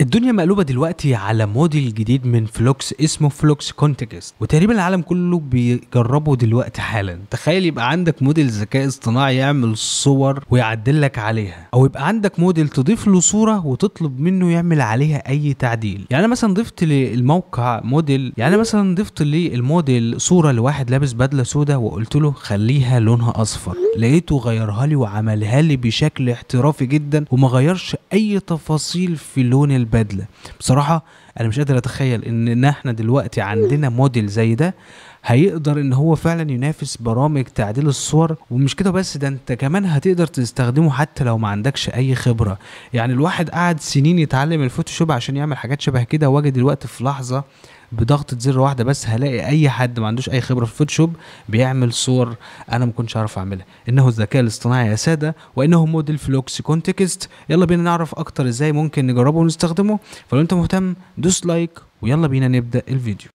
الدنيا مقلوبه دلوقتي على موديل جديد من فلوكس اسمه فلوكس كونتكست وتقريبا العالم كله بيجربه دلوقتي حالا تخيل يبقى عندك موديل ذكاء اصطناعي يعمل صور ويعدل لك عليها او يبقى عندك موديل تضيف له صوره وتطلب منه يعمل عليها اي تعديل يعني انا مثلا ضفت للموقع موديل يعني انا مثلا ضفت للموديل صوره لواحد لابس بدله سوداء وقلت له خليها لونها اصفر لقيته غيرها لي وعملها لي بشكل احترافي جدا وما غيرش اي تفاصيل في لون البدله بصراحه انا مش قادر اتخيل ان احنا دلوقتي عندنا موديل زي ده هيقدر ان هو فعلا ينافس برامج تعديل الصور ومش كده بس ده انت كمان هتقدر تستخدمه حتى لو ما عندكش اي خبره يعني الواحد قعد سنين يتعلم الفوتوشوب عشان يعمل حاجات شبه كده وجد الوقت في لحظه بضغطة زر واحدة بس هلاقي أي حد ما عندوش أي خبرة في الفوتوشوب بيعمل صور أنا ما كنتش أعرف أعملها، إنه الذكاء الاصطناعي يا سادة وإنه موديل فلوكس كونتكست، يلا بينا نعرف أكتر إزاي ممكن نجربه ونستخدمه، فلو أنت مهتم دوس لايك ويلا بينا نبدأ الفيديو.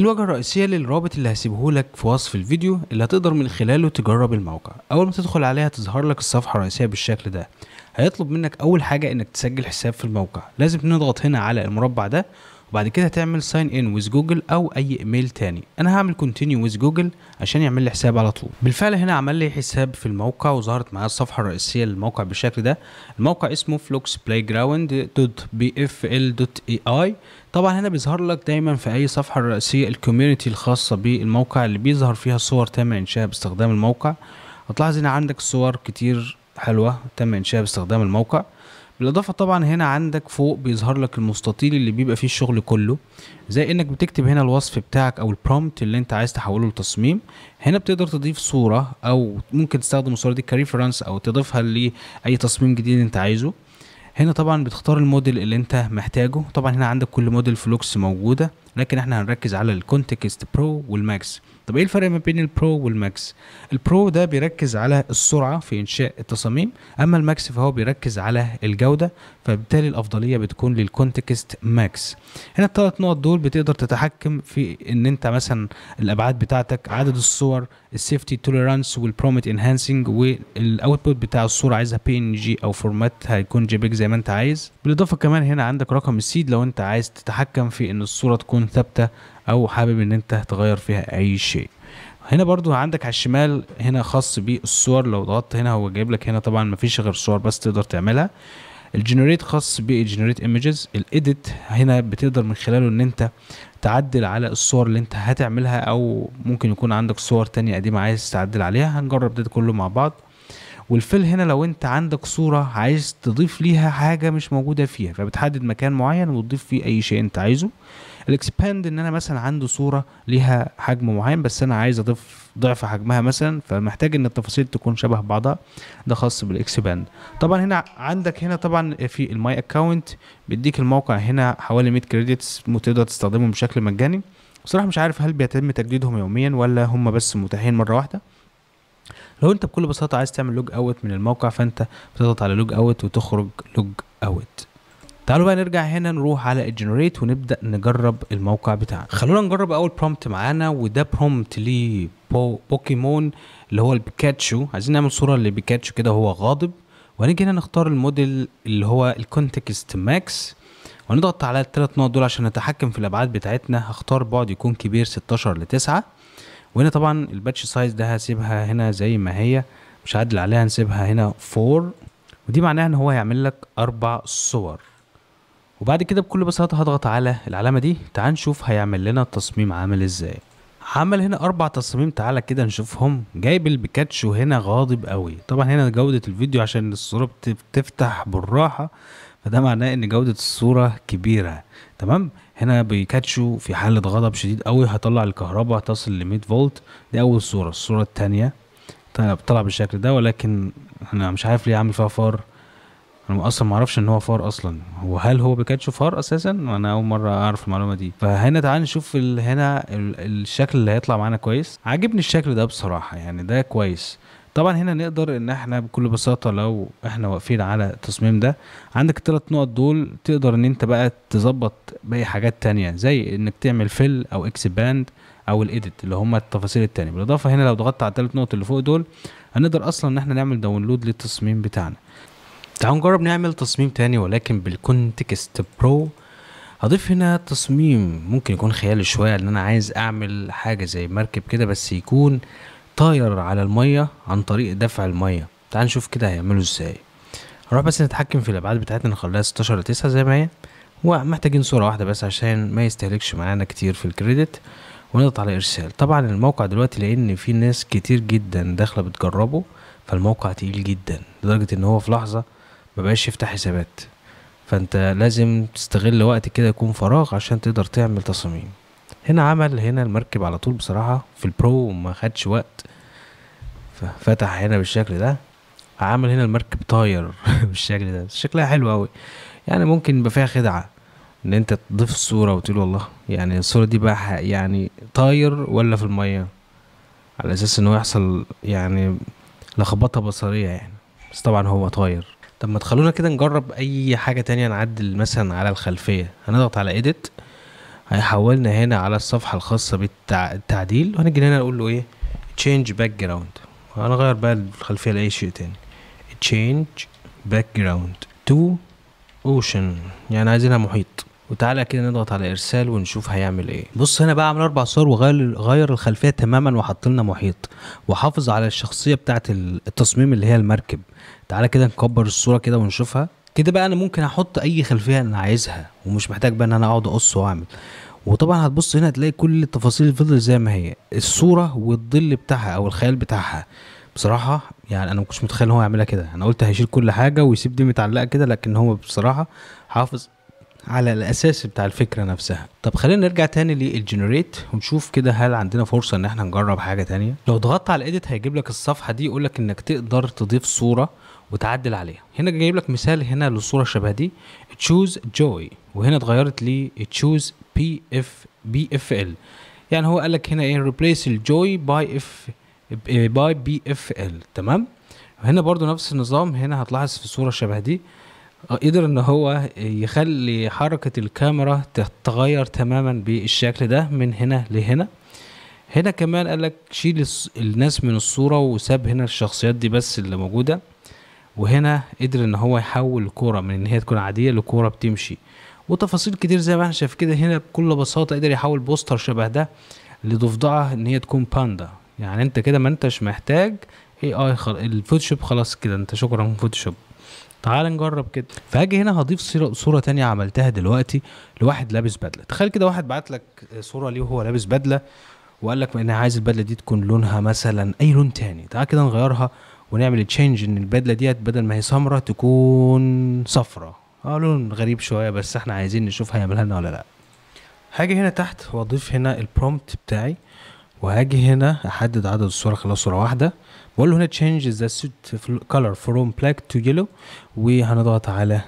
دي الواجهة الرئيسية للرابط اللي هسيبه لك في وصف الفيديو اللي هتقدر من خلاله تجرب الموقع اول ما تدخل عليها تظهر لك الصفحة الرئيسية بالشكل ده هيطلب منك اول حاجة انك تسجل حساب في الموقع لازم نضغط هنا على المربع ده وبعد كده هتعمل ساين ان ويز جوجل او اي ايميل تاني انا هعمل كونتينيو ويز جوجل عشان يعمل لي حساب على طول بالفعل هنا عمل لي حساب في الموقع وظهرت معايا الصفحه الرئيسيه للموقع بالشكل ده الموقع اسمه فلوكس بلاي جراوند دوت بي اف ال دوت اي اي طبعا هنا بيظهر لك دايما في اي صفحه رئيسيه الكوميونتي الخاصه بالموقع اللي بيظهر فيها صور تم انشائها باستخدام الموقع هتلاحظ هنا عندك صور كتير حلوه تم انشائها باستخدام الموقع بالاضافه طبعا هنا عندك فوق بيظهر لك المستطيل اللي بيبقى فيه الشغل كله زي انك بتكتب هنا الوصف بتاعك او البرومت اللي انت عايز تحوله لتصميم هنا بتقدر تضيف صوره او ممكن تستخدم الصوره دي كريفرنس او تضيفها لاي تصميم جديد انت عايزه هنا طبعا بتختار الموديل اللي انت محتاجه طبعا هنا عندك كل موديل فلوكس موجوده لكن احنا هنركز على الكونتكست برو والماكس طب ايه الفرق ما بين البرو والماكس البرو ده بيركز على السرعه في انشاء التصاميم اما الماكس فهو بيركز على الجوده فبالتالي الافضليه بتكون للكونتكست ماكس هنا الثلاث نقط دول بتقدر تتحكم في ان انت مثلا الابعاد بتاعتك عدد الصور السيفتي توليرانس والبرومت انهانسنج والاوتبوت بتاع الصوره عايزها بي ان جي او فورمات هيكون جي بيج زي ما انت عايز بالاضافه كمان هنا عندك رقم السيد لو انت عايز تتحكم في ان الصوره تكون تكون ثابته او حابب ان انت تغير فيها اي شيء هنا برضو عندك على الشمال هنا خاص بالصور لو ضغطت هنا هو جايب لك هنا طبعا مفيش غير صور بس تقدر تعملها الجنريت خاص بالجنريت ايمجز الايديت هنا بتقدر من خلاله ان انت تعدل على الصور اللي انت هتعملها او ممكن يكون عندك صور تانية قديمة عايز تعدل عليها هنجرب ده كله مع بعض والفيل هنا لو انت عندك صورة عايز تضيف ليها حاجة مش موجودة فيها فبتحدد مكان معين وتضيف فيه اي شيء انت عايزه الاكسباند ان انا مثلا عنده صوره ليها حجم معين بس انا عايز اضيف ضعف حجمها مثلا فمحتاج ان التفاصيل تكون شبه بعضها ده خاص بالاكسباند طبعا هنا عندك هنا طبعا في الماي اكونت بيديك الموقع هنا حوالي 100 كريدتس تقدر تستخدمهم بشكل مجاني بصراحه مش عارف هل بيتم تجديدهم يوميا ولا هم بس متاحين مره واحده لو انت بكل بساطه عايز تعمل لوج اوت من الموقع فانت بتضغط على لوج اوت وتخرج لوج اوت تعالوا بقى نرجع هنا نروح على الجنريت ونبدا نجرب الموقع بتاعنا خلونا نجرب اول برومبت معانا وده برومبت لي بو بوكيمون اللي هو البيكاتشو عايزين نعمل صوره لبيكاتشو كده هو غاضب وهنيجي هنا نختار الموديل اللي هو الكونتكست ماكس ونضغط على الثلاث نقط دول عشان نتحكم في الابعاد بتاعتنا هختار بعد يكون كبير 16 ل 9 وهنا طبعا الباتش سايز ده هسيبها هنا زي ما هي مش هعدل عليها هنسيبها هنا 4 ودي معناها ان هو هيعمل لك اربع صور وبعد كده بكل بساطة هضغط على العلامة دي تعال نشوف هيعمل لنا التصميم عامل ازاي عمل هنا اربع تصاميم تعالى كده نشوفهم جايب البيكاتشو هنا غاضب قوي طبعا هنا جودة الفيديو عشان الصورة بتفتح بالراحة فده معناه ان جودة الصورة كبيرة تمام هنا بيكاتشو في حالة غضب شديد قوي هطلع الكهرباء تصل ل 100 فولت دي اول صورة الصورة التانية طيب، طلع بالشكل ده ولكن انا مش عارف ليه عامل فيها فار انا اصلا ما اعرفش ان هو فار اصلا هو هل هو بيكاتشو فار اساسا انا اول مره اعرف المعلومه دي فهنا تعال نشوف ال... هنا ال... الشكل اللي هيطلع معانا كويس عاجبني الشكل ده بصراحه يعني ده كويس طبعا هنا نقدر ان احنا بكل بساطه لو احنا واقفين على التصميم ده عندك الثلاث نقط دول تقدر ان انت بقى تظبط باقي حاجات تانية زي انك تعمل فيل او اكسباند او الايديت اللي هم التفاصيل التانية بالاضافه هنا لو ضغطت على الثلاث نقط اللي فوق دول هنقدر اصلا ان احنا نعمل داونلود للتصميم بتاعنا تعالوا نجرب نعمل تصميم تاني ولكن بالكونتكست برو هضيف هنا تصميم ممكن يكون خيالي شوية ان انا عايز اعمل حاجة زي مركب كده بس يكون طاير على المية عن طريق دفع المية تعال نشوف كده هيعمله ازاي هروح بس نتحكم في الابعاد بتاعتنا نخليها 16 9 زي ما هي ومحتاجين صورة واحدة بس عشان ما يستهلكش معانا كتير في الكريدت ونضغط على ارسال طبعا الموقع دلوقتي لان في ناس كتير جدا داخلة بتجربه فالموقع تقيل جدا لدرجة ان هو في لحظة مبقاش يفتح حسابات فانت لازم تستغل وقت كده يكون فراغ عشان تقدر تعمل تصاميم هنا عمل هنا المركب على طول بصراحه في البرو ما خدش وقت ففتح هنا بالشكل ده عامل هنا المركب طاير بالشكل ده شكلها حلو قوي يعني ممكن يبقى فيها خدعه ان انت تضيف صوره وتقول والله يعني الصوره دي بقى يعني طاير ولا في الميه على اساس انه يحصل يعني لخبطه بصريه يعني بس طبعا هو طاير طب ما تخلونا كده نجرب اي حاجه تانية نعدل مثلا على الخلفيه هنضغط على ايديت هيحولنا هنا على الصفحه الخاصه بالتعديل وهنجي هنا نقول له ايه تشينج باك جراوند هنغير بقى الخلفيه لاي شيء تاني تشينج باك جراوند تو اوشن يعني عايزينها محيط وتعالى كده نضغط على ارسال ونشوف هيعمل ايه بص هنا بقى عمل اربع صور وغير غير الخلفيه تماما وحط لنا محيط وحافظ على الشخصيه بتاعه التصميم اللي هي المركب تعالى كده نكبر الصوره كده ونشوفها كده بقى انا ممكن احط اي خلفيه انا عايزها ومش محتاج بقى ان انا اقعد اقص واعمل وطبعا هتبص هنا هتلاقي كل التفاصيل فضلت زي ما هي الصوره والظل بتاعها او الخيال بتاعها بصراحة يعني أنا كنتش متخيل هو يعملها كده أنا قلت هيشيل كل حاجة ويسيب دي متعلقة كده لكن هو بصراحة حافظ على الاساس بتاع الفكره نفسها طب خلينا نرجع تاني للجنريت ونشوف كده هل عندنا فرصه ان احنا نجرب حاجه تانية لو ضغطت على الايديت هيجيب لك الصفحه دي يقول لك انك تقدر تضيف صوره وتعدل عليها هنا جايب لك مثال هنا للصوره شبه دي تشوز جوي وهنا اتغيرت ل تشوز بي اف بي اف ال يعني هو قال لك هنا ايه ريبليس الجوي باي اف باي بي اف ال تمام هنا برضو نفس النظام هنا هتلاحظ في صوره شبه دي آه، قدر ان هو يخلي حركه الكاميرا تتغير تماما بالشكل ده من هنا لهنا هنا كمان قال لك شيل الناس من الصوره وساب هنا الشخصيات دي بس اللي موجوده وهنا قدر ان هو يحول الكوره من ان هي تكون عاديه لكوره بتمشي وتفاصيل كتير زي ما احنا شايف كده هنا بكل بساطه قدر يحول بوستر شبه ده لضفدعه ان هي تكون باندا يعني انت كده ما انتش محتاج اي اي خل... الفوتوشوب خلاص كده انت شكرا فوتوشوب تعال نجرب كده فاجي هنا هضيف صوره تانية عملتها دلوقتي لواحد لابس بدله تخيل كده واحد بعت لك صوره ليه وهو لابس بدله وقال لك انا عايز البدله دي تكون لونها مثلا اي لون تاني تعال كده نغيرها ونعمل تشينج ان البدله ديت بدل ما هي سمراء تكون صفراء اه لون غريب شويه بس احنا عايزين نشوف هيعملها لنا ولا لا هاجي هنا تحت واضيف هنا البرومبت بتاعي وهاجي هنا احدد عدد الصور خلال صوره واحده واقول له هنا تشينج ذا سوت كلر فروم بلاك تو يلو وهنضغط على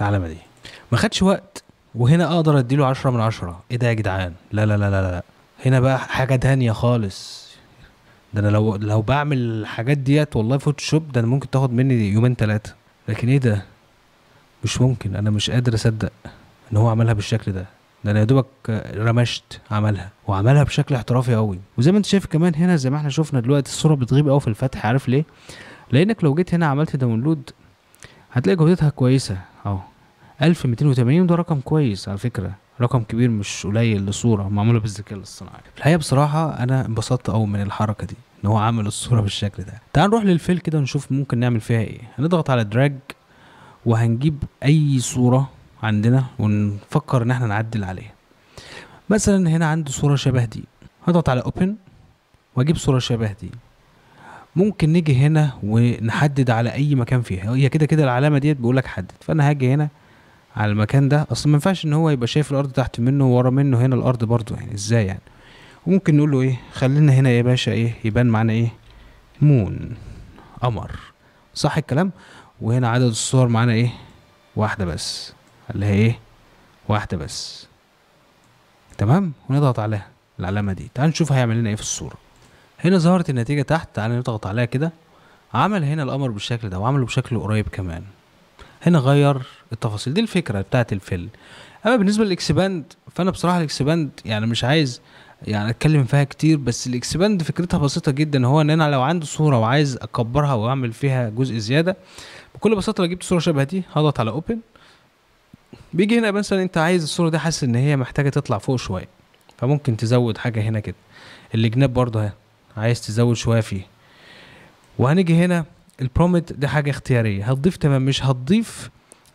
العلامه دي ما خدش وقت وهنا اقدر اديله 10 من 10 ايه ده يا جدعان لا لا لا لا لا هنا بقى حاجه ثانيه خالص ده انا لو لو بعمل الحاجات ديت والله فوتوشوب ده انا ممكن تاخد مني يومين ثلاثه لكن ايه ده مش ممكن انا مش قادر اصدق ان هو عملها بالشكل ده ده انا يا دوبك رمشت عملها وعملها بشكل احترافي قوي وزي ما انت شايف كمان هنا زي ما احنا شفنا دلوقتي الصوره بتغيب قوي في الفتح عارف ليه لانك لو جيت هنا عملت داونلود هتلاقي جودتها كويسه اهو 1280 ده رقم كويس على فكره رقم كبير مش قليل لصوره معموله بالذكاء الاصطناعي في الحقيقه بصراحه انا انبسطت قوي من الحركه دي ان هو عامل الصوره بالشكل ده تعال نروح للفيل كده ونشوف ممكن نعمل فيها ايه هنضغط على دراج وهنجيب اي صوره عندنا ونفكر ان احنا نعدل عليها مثلا هنا عندي صورة شبه دي هضغط على اوبن واجيب صورة شبه دي ممكن نيجي هنا ونحدد على اي مكان فيها هي كده كده العلامة ديت بيقول لك حدد فانا هاجي هنا على المكان ده اصل ما ينفعش ان هو يبقى شايف الارض تحت منه وورا منه هنا الارض برضو يعني ازاي يعني وممكن نقول له ايه خلينا هنا يا باشا ايه يبان معانا ايه مون قمر صح الكلام وهنا عدد الصور معانا ايه واحدة بس اللي هي ايه واحدة بس تمام ونضغط عليها العلامة دي تعال نشوف هيعمل لنا ايه في الصورة هنا ظهرت النتيجة تحت تعال نضغط عليها كده عمل هنا القمر بالشكل ده وعمله بشكل قريب كمان هنا غير التفاصيل دي الفكرة بتاعت الفيل اما بالنسبة للاكسباند فانا بصراحة الاكسباند يعني مش عايز يعني اتكلم فيها كتير بس الاكسباند فكرتها بسيطه جدا هو ان انا لو عندي صوره وعايز اكبرها واعمل فيها جزء زياده بكل بساطه لو جبت صوره شبه دي هضغط على اوبن بيجي هنا مثلا انت عايز الصوره دي حاسس ان هي محتاجه تطلع فوق شويه فممكن تزود حاجه هنا كده الجناب برضه اهي عايز تزود شويه فيه وهنيجي هنا البرومت دي حاجه اختياريه هتضيف تمام مش هتضيف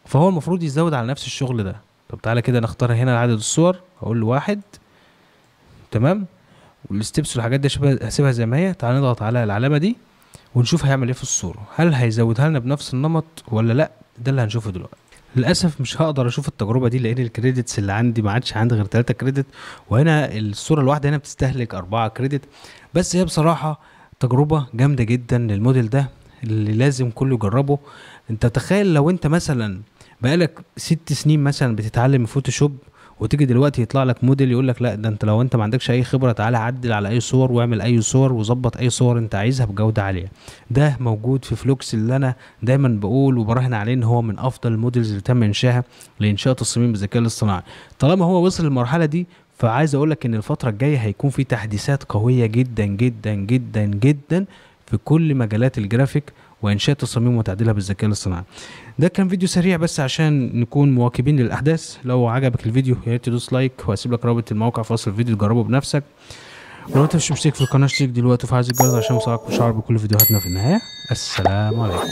فهو المفروض يزود على نفس الشغل ده طب تعالى كده نختار هنا عدد الصور اقول له واحد تمام والستبس والحاجات دي هسيبها زي ما هي تعالى نضغط على العلامه دي ونشوف هيعمل ايه في الصوره هل هيزودها لنا بنفس النمط ولا لا ده اللي هنشوفه دلوقتي للاسف مش هقدر اشوف التجربه دي لان الكريدتس اللي عندي ما عادش عندي غير 3 كريدت وهنا الصوره الواحده هنا بتستهلك 4 كريدت بس هي بصراحه تجربه جامده جدا للموديل ده اللي لازم كله يجربه انت تخيل لو انت مثلا بقالك ست سنين مثلا بتتعلم فوتوشوب وتيجي دلوقتي يطلع لك موديل يقول لك لا ده انت لو انت ما عندكش اي خبره تعالى عدل على اي صور واعمل اي صور وظبط اي صور انت عايزها بجوده عاليه ده موجود في فلوكس اللي انا دايما بقول وبراهن عليه ان هو من افضل الموديلز اللي تم انشائها لانشاء تصميم بالذكاء الاصطناعي طالما هو وصل للمرحله دي فعايز اقول لك ان الفتره الجايه هيكون في تحديثات قويه جدا جدا جدا جدا في كل مجالات الجرافيك وانشاء تصاميم وتعديلها بالذكاء الاصطناعي ده كان فيديو سريع بس عشان نكون مواكبين للاحداث لو عجبك الفيديو يا ريت تدوس لايك واسيب لك رابط الموقع في وصف الفيديو تجربه بنفسك ولو انت مش مشترك في القناه اشترك دلوقتي وفعل الجرس عشان يوصلك بشعر بكل فيديوهاتنا في النهايه السلام عليكم